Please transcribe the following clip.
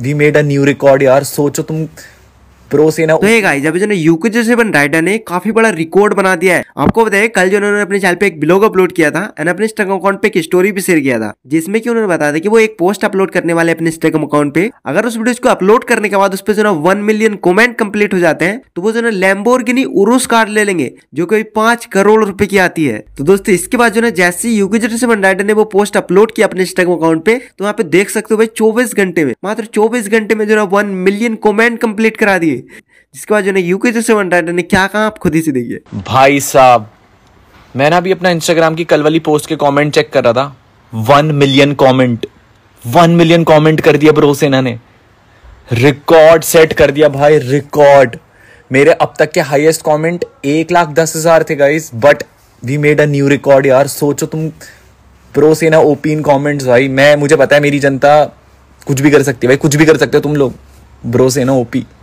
we made a new record यार सोचो तुम प्रोसेना तो गाइस अभी जो ने यूके जो सेवन राइडर ने काफी बड़ा रिकॉर्ड बना दिया है आपको बताया कल जो उन्होंने अपने चैनल पे एक ब्लॉग अपलोड किया था एंड अपने इंस्टाग्राम अकाउंट पे एक स्टोरी भी शेयर किया था जिसमें कि उन्होंने बताया था कि वो एक पोस्ट अपलोड करने वाले अपने इंस्टाग्राम अकाउंट पे अगर उस वीडियो को अपलोड करने के बाद उस पर जो ना वन मिलियन कॉमेंट कम्प्लीट हो जाते हैं तो वो जो ना लैम्बोर्गिनी उरूस कार ले लेंगे जो की पांच करोड़ रूपए की आती है तो दोस्तों इसके बाद जो ना जैसे यूके जो सेवन राइडर ने वो पोस्ट अपलोड किया अपने इंस्टाग्राम अकाउंट पे तो यहाँ पे देख सकते हो भाई चौबीस घंटे में मात्र चौबीस घंटे में जो ना वन मिलियन कॉमेंट कम्प्लीट करा दिए जिसके बाद जो है यूके जो सेवन टाइटन ने क्या कहा आप खुद ही से देखिए भाई साहब मैं ना अभी अपना इंस्टाग्राम की कल वाली पोस्ट के कमेंट चेक कर रहा था one million comment one million comment कर दिया ब्रो सेना ने रिकॉर्ड सेट कर दिया भाई रिकॉर्ड मेरे अब तक के हाईएस्ट कमेंट एक लाख दस हजार थे guys but we made a new record यार सोचो तुम ब्रो सेना ओपिन कमेंट्स भाई मैं मुझे पता है मेरी जनता कुछ भी कर सकती है भाई कुछ भी कर सकते हो तुम लोग ब्रो सेना ओपी